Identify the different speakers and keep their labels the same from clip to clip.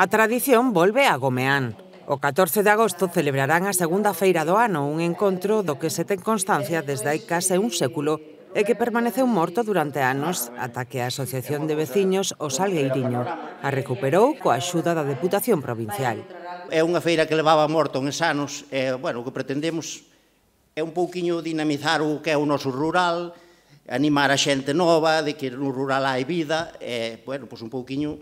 Speaker 1: A tradición volve a Gomeán. O 14 de agosto celebrarán a segunda feira do ano, un encontro do que se ten constancia desde hai case un século e que permaneceu morto durante anos ata que a Asociación de Veciños o Salgueiriño a recuperou
Speaker 2: coa axuda da Deputación Provincial. É unha feira que levaba morto uns anos, e, bueno, o que pretendemos é un pouquiño dinamizar o que é o noso rural, animar a xente nova, de que no rural hai vida, e, bueno, pois un pouquiño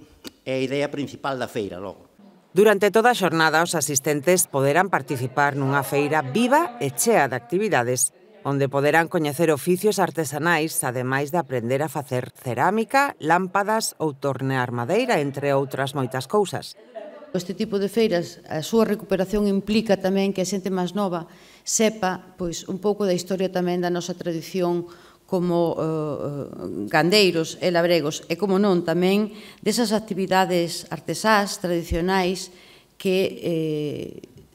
Speaker 2: é a idea principal da feira logo.
Speaker 1: Durante toda a xornada, os asistentes poderán participar nunha feira viva e chea de actividades, onde poderán coñecer oficios artesanais, ademais de aprender a facer cerámica, lámpadas ou tornear madeira, entre outras moitas cousas.
Speaker 3: Este tipo de feiras, a súa recuperación implica tamén que a xente máis nova sepa pois, un pouco da historia tamén da nosa tradición como eh, eh, gandeiros e labregos, e como non tamén desas actividades artesás tradicionais que eh,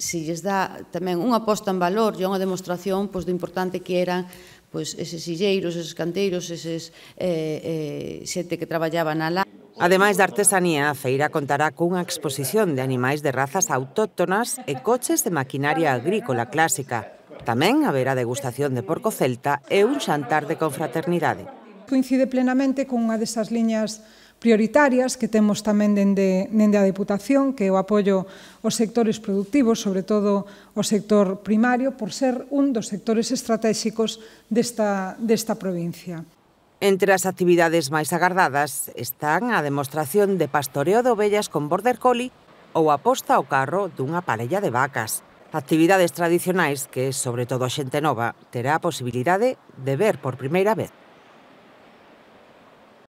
Speaker 3: se lles dá tamén unha posta en valor e unha demostración pois, do importante que eran pois, eses silleiros, eses canteiros, eses eh, eh, xente que traballaban alá.
Speaker 1: Ademais da artesanía, a feira contará cunha exposición de animais de razas autóctonas e coches de maquinaria agrícola clásica. Tamén haberá degustación de porco celta e un xantar de confraternidade.
Speaker 4: Coincide plenamente cunha desas liñas prioritarias que temos tamén dende, dende a Deputación, que é o apoio aos sectores productivos, sobre todo ao sector primario, por ser un dos sectores estratégicos desta, desta provincia.
Speaker 1: Entre as actividades máis agardadas están a demostración de pastoreo de ovellas con border collie ou a posta ao carro dunha parella de vacas actividades tradicionais que, sobre todo a xente nova, terá a posibilidade de ver por primeira vez.